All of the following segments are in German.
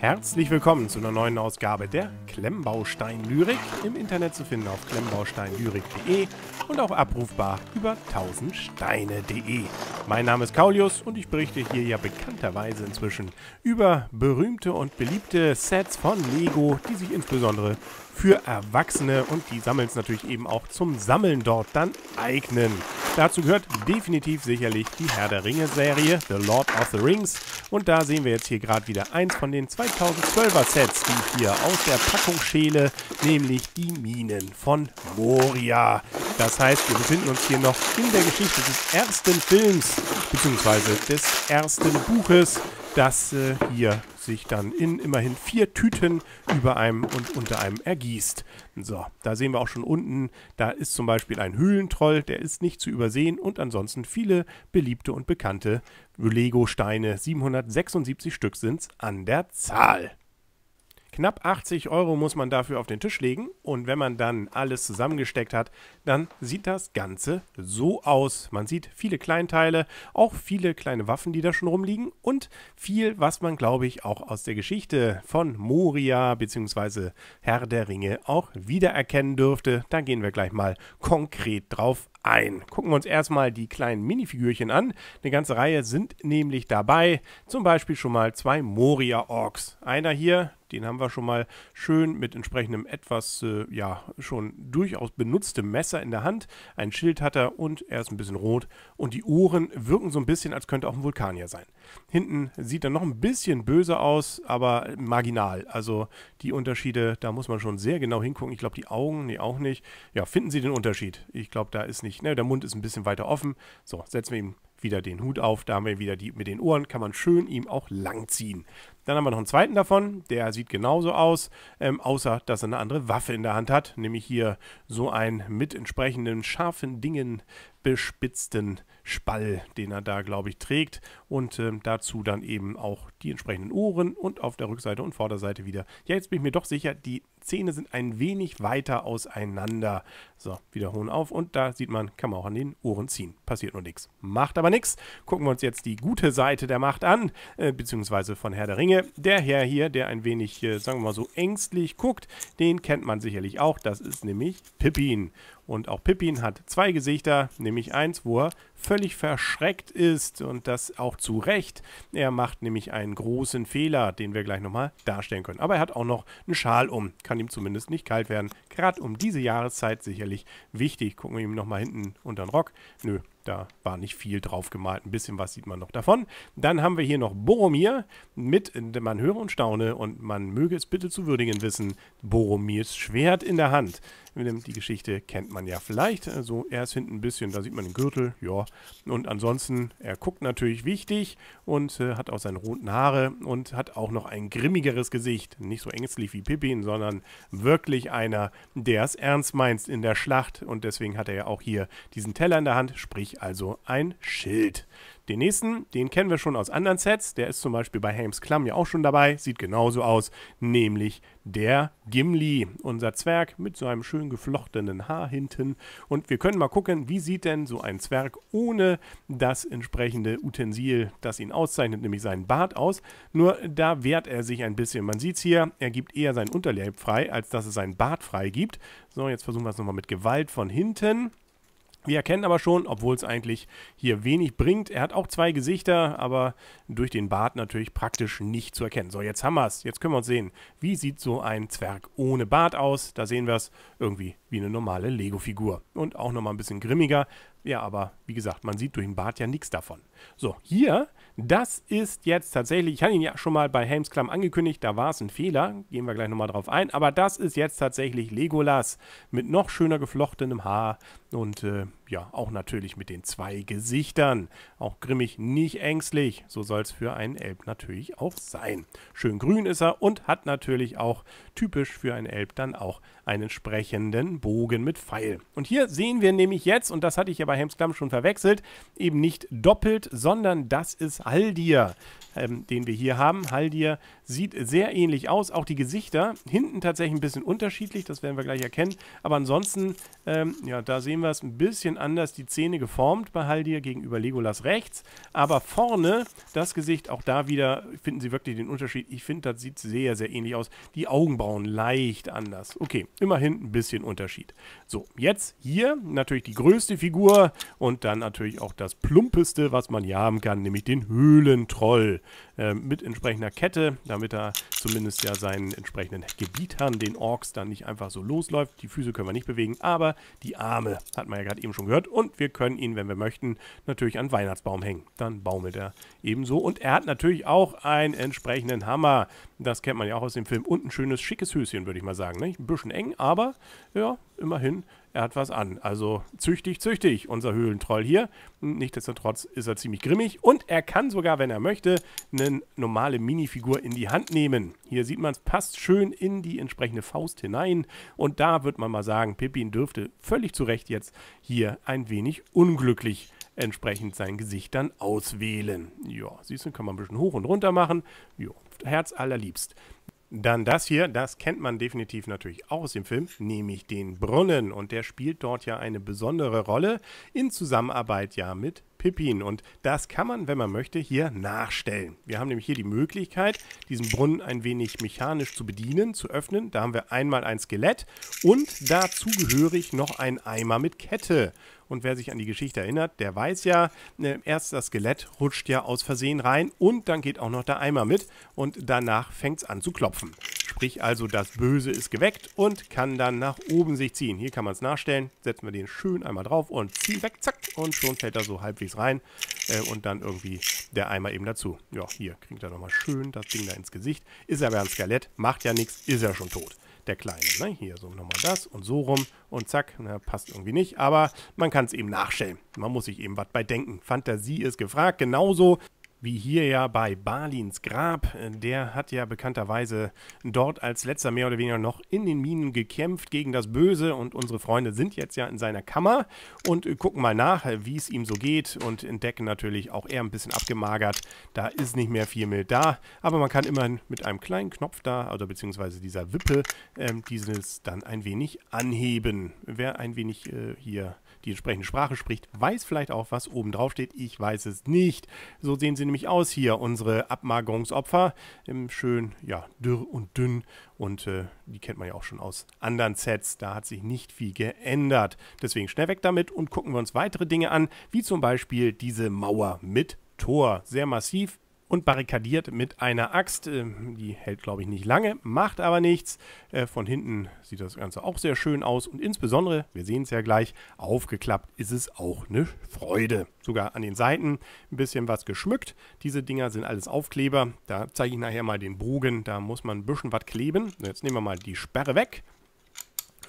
Herzlich willkommen zu einer neuen Ausgabe der Klemmbaustein Lyrik. Im Internet zu finden auf klemmbausteinlyrik.de und auch abrufbar über 1000steine.de. Mein Name ist Kaulius und ich berichte hier ja bekannterweise inzwischen über berühmte und beliebte Sets von Lego, die sich insbesondere für Erwachsene und die Sammels natürlich eben auch zum Sammeln dort dann eignen. Dazu gehört definitiv sicherlich die Herr der Ringe Serie, The Lord of the Rings. Und da sehen wir jetzt hier gerade wieder eins von den zwei 2012er Sets, die ich hier aus der Packung schäle, nämlich die Minen von Moria. Das heißt, wir befinden uns hier noch in der Geschichte des ersten Films, beziehungsweise des ersten Buches, das äh, hier sich dann in immerhin vier Tüten über einem und unter einem ergießt. So, da sehen wir auch schon unten, da ist zum Beispiel ein Höhlentroll, der ist nicht zu übersehen und ansonsten viele beliebte und bekannte Lego-Steine, 776 Stück sind es an der Zahl. Knapp 80 Euro muss man dafür auf den Tisch legen und wenn man dann alles zusammengesteckt hat, dann sieht das Ganze so aus. Man sieht viele Kleinteile, auch viele kleine Waffen, die da schon rumliegen und viel, was man glaube ich auch aus der Geschichte von Moria bzw. Herr der Ringe auch wiedererkennen dürfte. Da gehen wir gleich mal konkret drauf ein. Gucken wir uns erstmal die kleinen Minifigürchen an. Eine ganze Reihe sind nämlich dabei. Zum Beispiel schon mal zwei Moria-Orks. Einer hier, den haben wir schon mal schön mit entsprechendem etwas, äh, ja, schon durchaus benutztem Messer in der Hand. Ein Schild hat er und er ist ein bisschen rot. Und die Ohren wirken so ein bisschen, als könnte auch ein Vulkanier sein. Hinten sieht er noch ein bisschen böse aus, aber marginal. Also die Unterschiede, da muss man schon sehr genau hingucken. Ich glaube, die Augen, nee, auch nicht. Ja, finden Sie den Unterschied? Ich glaube, da ist nicht nicht. Ne? Der Mund ist ein bisschen weiter offen. So, setzen wir ihm wieder den Hut auf. Da haben wir wieder die mit den Ohren. Kann man schön ihm auch langziehen. Dann haben wir noch einen zweiten davon, der sieht genauso aus, ähm, außer dass er eine andere Waffe in der Hand hat, nämlich hier so einen mit entsprechenden scharfen Dingen bespitzten Spall, den er da, glaube ich, trägt. Und ähm, dazu dann eben auch die entsprechenden Ohren und auf der Rückseite und Vorderseite wieder. Ja, jetzt bin ich mir doch sicher, die Zähne sind ein wenig weiter auseinander. So, wiederholen auf und da sieht man, kann man auch an den Ohren ziehen. Passiert nur nichts. Macht aber nichts. Gucken wir uns jetzt die gute Seite der Macht an, äh, beziehungsweise von Herr der Ringe hier, der Herr hier, der ein wenig, äh, sagen wir mal so, ängstlich guckt, den kennt man sicherlich auch. Das ist nämlich Pippin. Und auch Pippin hat zwei Gesichter, nämlich eins, wo er völlig verschreckt ist und das auch zu Recht. Er macht nämlich einen großen Fehler, den wir gleich nochmal darstellen können. Aber er hat auch noch einen Schal um, kann ihm zumindest nicht kalt werden. Gerade um diese Jahreszeit sicherlich wichtig. Gucken wir ihm nochmal hinten unter den Rock. Nö, da war nicht viel drauf gemalt. Ein bisschen was sieht man noch davon. Dann haben wir hier noch Boromir mit, man höre und staune und man möge es bitte zu würdigen wissen, Boromirs Schwert in der Hand die Geschichte kennt man ja vielleicht. Äh, so, also er ist hinten ein bisschen, da sieht man den Gürtel, ja. Und ansonsten, er guckt natürlich wichtig und äh, hat auch seine roten Haare und hat auch noch ein grimmigeres Gesicht. Nicht so ängstlich wie Pippin, sondern wirklich einer, der es ernst meint in der Schlacht. Und deswegen hat er ja auch hier diesen Teller in der Hand, sprich also ein Schild. Den nächsten, den kennen wir schon aus anderen Sets. Der ist zum Beispiel bei Helms Klamm ja auch schon dabei. Sieht genauso aus, nämlich der Gimli, unser Zwerg mit so einem schön geflochtenen Haar hinten. Und wir können mal gucken, wie sieht denn so ein Zwerg ohne das entsprechende Utensil, das ihn auszeichnet, nämlich seinen Bart aus. Nur da wehrt er sich ein bisschen. Man sieht es hier, er gibt eher sein Unterleib frei, als dass es seinen Bart frei gibt. So, jetzt versuchen wir es nochmal mit Gewalt von hinten. Wir erkennen aber schon, obwohl es eigentlich hier wenig bringt. Er hat auch zwei Gesichter, aber durch den Bart natürlich praktisch nicht zu erkennen. So, jetzt haben wir es. Jetzt können wir uns sehen. Wie sieht so ein Zwerg ohne Bart aus? Da sehen wir es irgendwie wie eine normale Lego-Figur. Und auch nochmal ein bisschen grimmiger. Ja, aber wie gesagt, man sieht durch den Bart ja nichts davon. So, hier, das ist jetzt tatsächlich, ich hatte ihn ja schon mal bei Helms Klamm angekündigt, da war es ein Fehler, gehen wir gleich nochmal drauf ein, aber das ist jetzt tatsächlich Legolas mit noch schöner geflochtenem Haar und äh, ja, auch natürlich mit den zwei Gesichtern. Auch grimmig, nicht ängstlich. So soll es für einen Elb natürlich auch sein. Schön grün ist er und hat natürlich auch typisch für einen Elb dann auch einen entsprechenden Bogen mit Pfeil. Und hier sehen wir nämlich jetzt, und das hatte ich ja bei Hemsklamm schon verwechselt, eben nicht doppelt, sondern das ist Haldir, ähm, den wir hier haben. Haldir sieht sehr ähnlich aus. Auch die Gesichter hinten tatsächlich ein bisschen unterschiedlich, das werden wir gleich erkennen. Aber ansonsten, ähm, ja, da sehen wir es ein bisschen anders die Zähne geformt bei Haldir gegenüber Legolas rechts. Aber vorne das Gesicht, auch da wieder finden Sie wirklich den Unterschied. Ich finde, das sieht sehr, sehr ähnlich aus. Die Augenbrauen leicht anders. Okay, immerhin ein bisschen Unterschied. So, jetzt hier natürlich die größte Figur und dann natürlich auch das plumpeste, was man hier haben kann, nämlich den Höhlentroll. Äh, mit entsprechender Kette, damit er zumindest ja seinen entsprechenden Gebietern, den Orks, dann nicht einfach so losläuft. Die Füße können wir nicht bewegen, aber die Arme hat man ja gerade eben schon gehört. Und wir können ihn, wenn wir möchten, natürlich an Weihnachtsbaum hängen. Dann baumelt er ebenso. Und er hat natürlich auch einen entsprechenden Hammer. Das kennt man ja auch aus dem Film. Und ein schönes, schickes Höschen, würde ich mal sagen. Ne? Ein bisschen eng, aber ja, immerhin er hat was an. Also züchtig, züchtig, unser Höhlentroll hier. Nichtsdestotrotz ist er ziemlich grimmig und er kann sogar, wenn er möchte, eine normale Minifigur in die Hand nehmen. Hier sieht man es, passt schön in die entsprechende Faust hinein und da wird man mal sagen, Pippin dürfte völlig zu Recht jetzt hier ein wenig unglücklich entsprechend sein Gesicht dann auswählen. Ja, siehst du, kann man ein bisschen hoch und runter machen. Ja, Herz allerliebst. Dann das hier, das kennt man definitiv natürlich auch aus dem Film, nämlich den Brunnen. Und der spielt dort ja eine besondere Rolle in Zusammenarbeit ja mit Pippin. Und das kann man, wenn man möchte, hier nachstellen. Wir haben nämlich hier die Möglichkeit, diesen Brunnen ein wenig mechanisch zu bedienen, zu öffnen. Da haben wir einmal ein Skelett und dazugehörig noch ein Eimer mit Kette. Und wer sich an die Geschichte erinnert, der weiß ja, äh, erst das Skelett rutscht ja aus Versehen rein und dann geht auch noch der Eimer mit und danach fängt es an zu klopfen. Sprich also, das Böse ist geweckt und kann dann nach oben sich ziehen. Hier kann man es nachstellen. Setzen wir den schön einmal drauf und ziehen weg, zack. Und schon fällt er so halbwegs rein. Äh, und dann irgendwie der Eimer eben dazu. Ja, hier kriegt er nochmal schön das Ding da ins Gesicht. Ist aber ein Skelett, macht ja nichts, ist ja schon tot der Kleine. Ne? Hier so nochmal das und so rum und zack, na, passt irgendwie nicht, aber man kann es eben nachstellen. Man muss sich eben was bei denken. Fantasie ist gefragt, genauso wie hier ja bei Balins Grab. Der hat ja bekannterweise dort als letzter mehr oder weniger noch in den Minen gekämpft gegen das Böse und unsere Freunde sind jetzt ja in seiner Kammer und äh, gucken mal nach, äh, wie es ihm so geht und entdecken natürlich auch er ein bisschen abgemagert. Da ist nicht mehr viel mehr da, aber man kann immerhin mit einem kleinen Knopf da oder also beziehungsweise dieser Wippe ähm, dieses dann ein wenig anheben. Wer ein wenig äh, hier die entsprechende Sprache spricht, weiß vielleicht auch, was oben drauf steht. Ich weiß es nicht. So sehen sie nämlich aus hier, unsere Abmagerungsopfer. Schön, ja, dürr und dünn. Und äh, die kennt man ja auch schon aus anderen Sets. Da hat sich nicht viel geändert. Deswegen schnell weg damit und gucken wir uns weitere Dinge an, wie zum Beispiel diese Mauer mit Tor. Sehr massiv, und barrikadiert mit einer Axt. Äh, die hält, glaube ich, nicht lange, macht aber nichts. Äh, von hinten sieht das Ganze auch sehr schön aus und insbesondere, wir sehen es ja gleich, aufgeklappt ist es auch eine Freude. Sogar an den Seiten ein bisschen was geschmückt. Diese Dinger sind alles Aufkleber. Da zeige ich nachher mal den Bogen, da muss man ein bisschen was kleben. Jetzt nehmen wir mal die Sperre weg.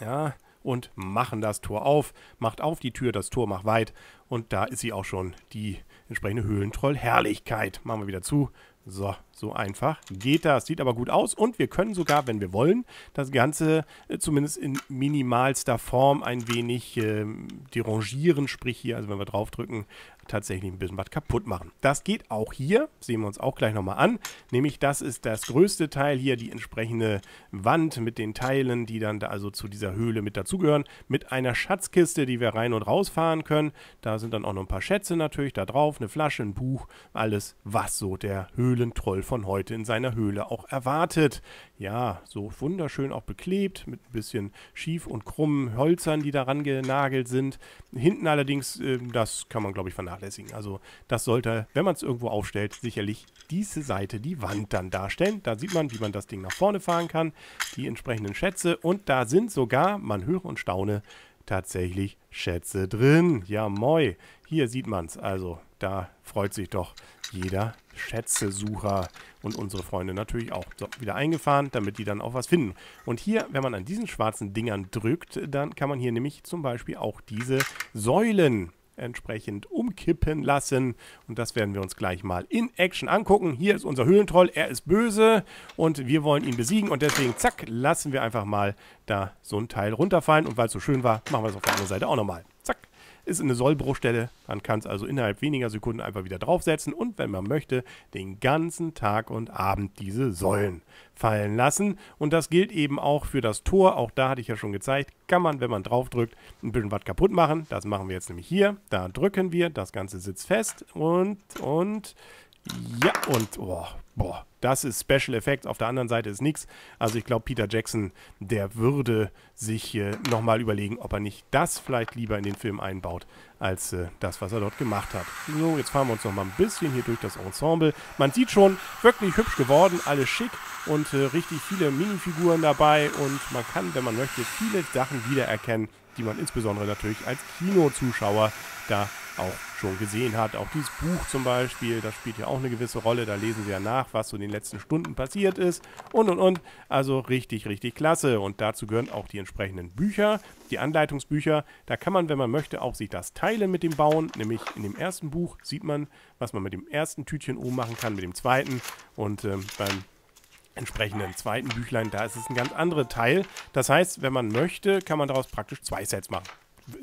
Ja, und machen das Tor auf. Macht auf die Tür, das Tor macht weit. Und da ist sie auch schon, die entsprechende Höhlentroll-Herrlichkeit. Machen wir wieder zu. So, so einfach geht das. Sieht aber gut aus. Und wir können sogar, wenn wir wollen, das Ganze äh, zumindest in minimalster Form ein wenig äh, derangieren. Sprich hier, also wenn wir draufdrücken, tatsächlich ein bisschen was kaputt machen. Das geht auch hier, sehen wir uns auch gleich nochmal an, nämlich das ist das größte Teil hier, die entsprechende Wand mit den Teilen, die dann da also zu dieser Höhle mit dazugehören, mit einer Schatzkiste, die wir rein und rausfahren können. Da sind dann auch noch ein paar Schätze natürlich da drauf, eine Flasche, ein Buch, alles, was so der Höhlentroll von heute in seiner Höhle auch erwartet. Ja, so wunderschön auch beklebt, mit ein bisschen schief und krummen Holzern, die daran genagelt sind. Hinten allerdings, äh, das kann man, glaube ich, vernachlässigen. Also das sollte, wenn man es irgendwo aufstellt, sicherlich diese Seite, die Wand dann darstellen. Da sieht man, wie man das Ding nach vorne fahren kann, die entsprechenden Schätze. Und da sind sogar, man höre und staune, tatsächlich Schätze drin. Ja, moi. Hier sieht man es. Also, da freut sich doch jeder Schätzesucher und unsere Freunde natürlich auch. So, wieder eingefahren, damit die dann auch was finden. Und hier, wenn man an diesen schwarzen Dingern drückt, dann kann man hier nämlich zum Beispiel auch diese Säulen entsprechend umkippen lassen. Und das werden wir uns gleich mal in Action angucken. Hier ist unser Höhlentroll, er ist böse und wir wollen ihn besiegen. Und deswegen, zack, lassen wir einfach mal da so ein Teil runterfallen. Und weil es so schön war, machen wir es auf der anderen Seite auch nochmal ist eine Sollbruchstelle. Man kann es also innerhalb weniger Sekunden einfach wieder draufsetzen und wenn man möchte, den ganzen Tag und Abend diese Säulen fallen lassen. Und das gilt eben auch für das Tor. Auch da hatte ich ja schon gezeigt, kann man, wenn man draufdrückt, ein bisschen was kaputt machen. Das machen wir jetzt nämlich hier. Da drücken wir, das Ganze sitzt fest und, und, ja, und, oh, boah, das ist Special Effects, auf der anderen Seite ist nichts. Also ich glaube, Peter Jackson, der würde sich äh, nochmal überlegen, ob er nicht das vielleicht lieber in den Film einbaut, als äh, das, was er dort gemacht hat. So, jetzt fahren wir uns nochmal ein bisschen hier durch das Ensemble. Man sieht schon, wirklich hübsch geworden, alles schick und äh, richtig viele Minifiguren dabei und man kann, wenn man möchte, viele Sachen wiedererkennen, die man insbesondere natürlich als Kinozuschauer da auch schon gesehen hat. Auch dieses Buch zum Beispiel, das spielt ja auch eine gewisse Rolle. Da lesen Sie ja nach, was so in den letzten Stunden passiert ist und und und. Also richtig, richtig klasse. Und dazu gehören auch die entsprechenden Bücher, die Anleitungsbücher. Da kann man, wenn man möchte, auch sich das teilen mit dem Bauen. Nämlich in dem ersten Buch sieht man, was man mit dem ersten Tütchen oben machen kann, mit dem zweiten und ähm, beim entsprechenden zweiten Büchlein, da ist es ein ganz anderer Teil. Das heißt, wenn man möchte, kann man daraus praktisch zwei Sets machen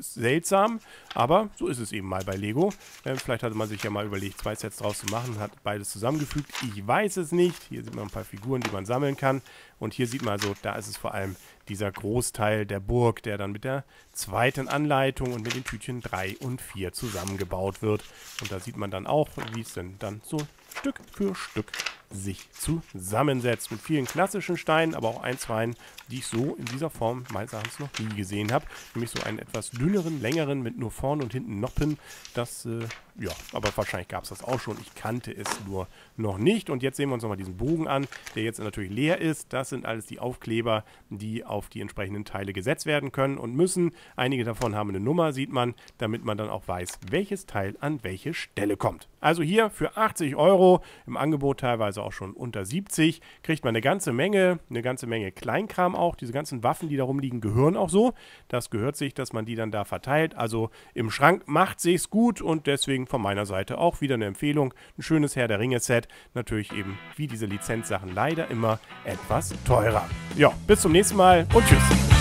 seltsam, aber so ist es eben mal bei Lego. Ähm, vielleicht hatte man sich ja mal überlegt, zwei Sets draus zu machen, hat beides zusammengefügt. Ich weiß es nicht. Hier sieht man ein paar Figuren, die man sammeln kann. Und hier sieht man also, da ist es vor allem dieser Großteil der Burg, der dann mit der zweiten Anleitung und mit den Tütchen 3 und 4 zusammengebaut wird. Und da sieht man dann auch, wie es denn dann so Stück für Stück sich zusammensetzt. Mit vielen klassischen Steinen, aber auch ein, zwei, die ich so in dieser Form meines Erachtens noch nie gesehen habe. Nämlich so einen etwas dünneren, längeren mit nur vorn und hinten Noppen. Das, äh, ja, aber wahrscheinlich gab es das auch schon. Ich kannte es nur noch nicht. Und jetzt sehen wir uns nochmal diesen Bogen an, der jetzt natürlich leer ist. Das sind alles die Aufkleber, die auf die entsprechenden Teile gesetzt werden können und müssen. Einige davon haben eine Nummer, sieht man, damit man dann auch weiß, welches Teil an welche Stelle kommt. Also hier für 80 Euro, im Angebot teilweise auch schon unter 70, kriegt man eine ganze Menge, eine ganze Menge Kleinkram auch. Diese ganzen Waffen, die da rumliegen, gehören auch so. Das gehört sich, dass man die dann da verteilt. Also im Schrank macht sich's gut und deswegen von meiner Seite auch wieder eine Empfehlung. Ein schönes Herr der Ringe-Set. Natürlich eben wie diese Lizenzsachen leider immer etwas teurer. Ja, bis zum nächsten Mal und tschüss.